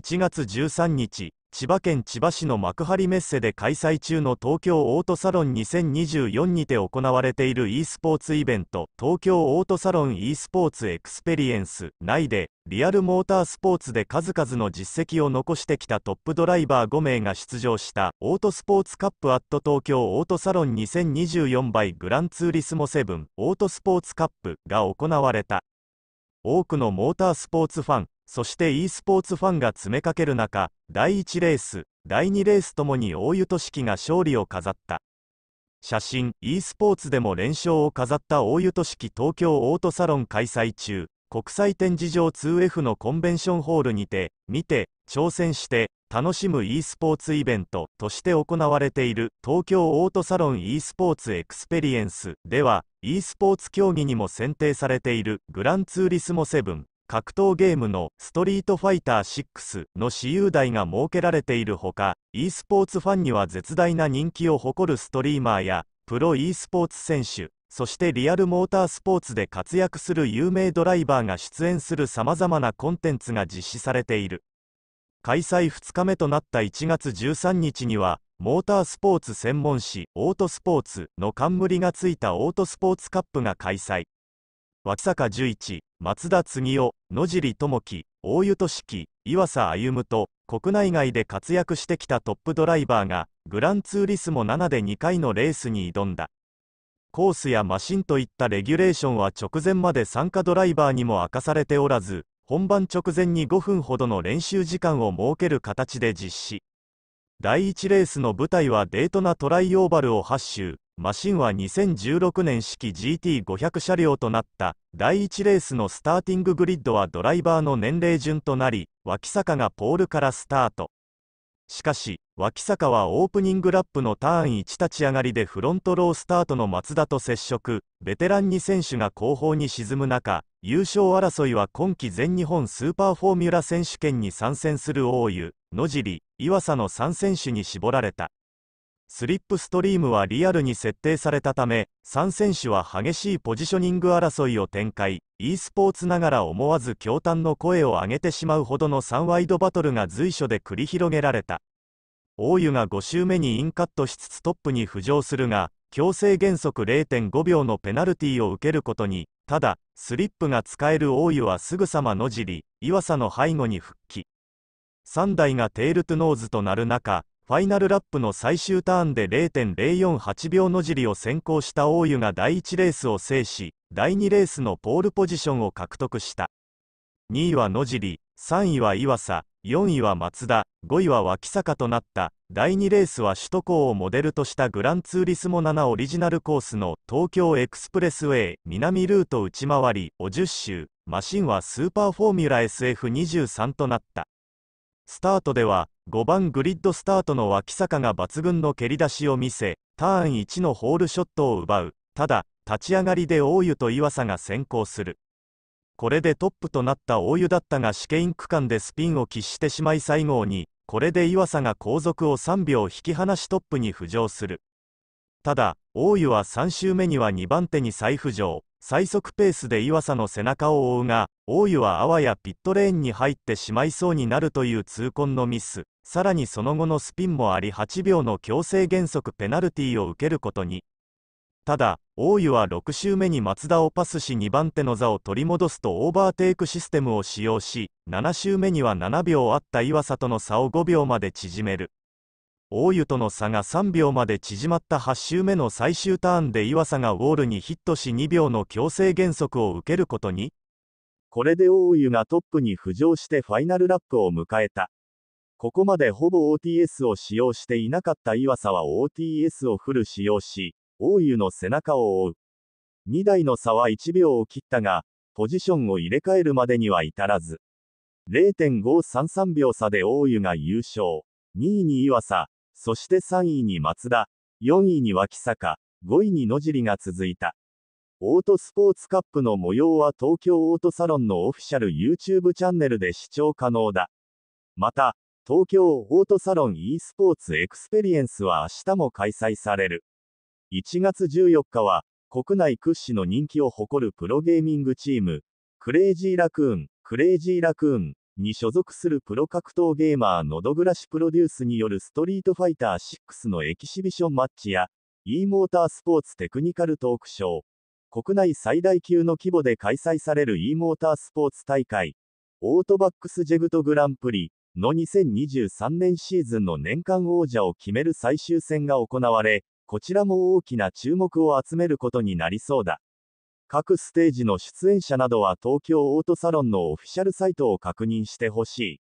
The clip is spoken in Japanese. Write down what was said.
1月13日千葉県千葉市の幕張メッセで開催中の東京オートサロン2024にて行われている e スポーツイベント東京オートサロン e スポーツエクスペリエンス内でリアルモータースポーツで数々の実績を残してきたトップドライバー5名が出場したオートスポーツカップアット東京オートサロン2024倍グランツーリスモ7オートスポーツカップが行われた多くのモータースポーツファンそして e スポーツファンが詰めかける中、第1レース、第2レースともに大湯市樹が勝利を飾った。写真、e スポーツでも連勝を飾った大湯市樹東京オートサロン開催中、国際展示場 2F のコンベンションホールにて、見て、挑戦して、楽しむ e スポーツイベントとして行われている東京オートサロン e スポーツエクスペリエンスでは e スポーツ競技にも選定されているグランツーリスモ7格闘ゲームのストリートファイター6の私有台が設けられているほか e スポーツファンには絶大な人気を誇るストリーマーやプロ e スポーツ選手そしてリアルモータースポーツで活躍する有名ドライバーが出演するさまざまなコンテンツが実施されている開催2日目となった1月13日にはモータースポーツ専門誌オートスポーツの冠がついたオートスポーツカップが開催脇坂十一、松田継夫、野尻智樹、大湯俊樹、岩佐歩と国内外で活躍してきたトップドライバーがグランツーリスモ7で2回のレースに挑んだコースやマシンといったレギュレーションは直前まで参加ドライバーにも明かされておらず本番直前に5分ほどの練習時間を設ける形で実施第1レースの舞台はデートナトライオーバルを8周マシンは2016年式 GT500 車両となった第1レースのスターティンググリッドはドライバーの年齢順となり脇坂がポールからスタートしかし脇坂はオープニングラップのターン1立ち上がりでフロントロースタートの松田と接触ベテラン2選手が後方に沈む中優勝争いは今季全日本スーパーフォーミュラ選手権に参戦する大湯野尻岩佐の3選手に絞られたスリップストリームはリアルに設定されたため、3選手は激しいポジショニング争いを展開、e スポーツながら思わず驚嘆の声を上げてしまうほどの3ワイドバトルが随所で繰り広げられた。大湯が5周目にインカットしつつトップに浮上するが、強制原則0.5秒のペナルティを受けることに、ただ、スリップが使える大湯はすぐさま野尻、岩佐の背後に復帰。3台がテールトゥノーズとなる中、ファイナルラップの最終ターンで0.048秒の尻を先行した大湯が第1レースを制し第2レースのポールポジションを獲得した2位は野尻3位は岩佐4位は松田5位は脇坂となった第2レースは首都高をモデルとしたグランツーリスモ7オリジナルコースの東京エクスプレスウェイ南ルート内回りを10周マシンはスーパーフォーミュラ SF23 となったスタートでは5番グリッドスタートの脇坂が抜群の蹴り出しを見せターン1のホールショットを奪うただ立ち上がりで大湯と岩佐が先行するこれでトップとなった大湯だったが試験区間でスピンを喫してしまい最後にこれで岩佐が後続を3秒引き離しトップに浮上するただ大湯は3周目には2番手に再浮上最速ペースで岩佐の背中を追うが大湯はあわやピットレーンに入ってしまいそうになるという痛恨のミスさらにその後のスピンもあり8秒の強制減速ペナルティを受けることにただ大湯は6周目に松田をパスし2番手の座を取り戻すとオーバーテイクシステムを使用し7周目には7秒あった岩佐との差を5秒まで縮める大湯との差が3秒まで縮まった8周目の最終ターンで岩佐がウォールにヒットし2秒の強制減速を受けることにこれで大湯がトップに浮上してファイナルラップを迎えたここまでほぼ OTS を使用していなかった岩佐は OTS をフル使用し大湯の背中を追う2台の差は1秒を切ったがポジションを入れ替えるまでには至らず0.533秒差で大湯が優勝2位に岩佐そして3位に松田、4位に脇坂、5位に野尻が続いた。オートスポーツカップの模様は東京オートサロンのオフィシャル YouTube チャンネルで視聴可能だ。また、東京オートサロン e スポーツエクスペリエンスは明日も開催される。1月14日は、国内屈指の人気を誇るプロゲーミングチーム、クレイジーラクーン、クレイジーラクーンに所属するプロ格闘ゲーマーのどぐらしプロデュースによるストリートファイター6のエキシビションマッチや e モータースポーツテクニカルトークショー国内最大級の規模で開催される e モータースポーツ大会オートバックスジェグトグランプリの2023年シーズンの年間王者を決める最終戦が行われこちらも大きな注目を集めることになりそうだ。各ステージの出演者などは東京オートサロンのオフィシャルサイトを確認してほしい。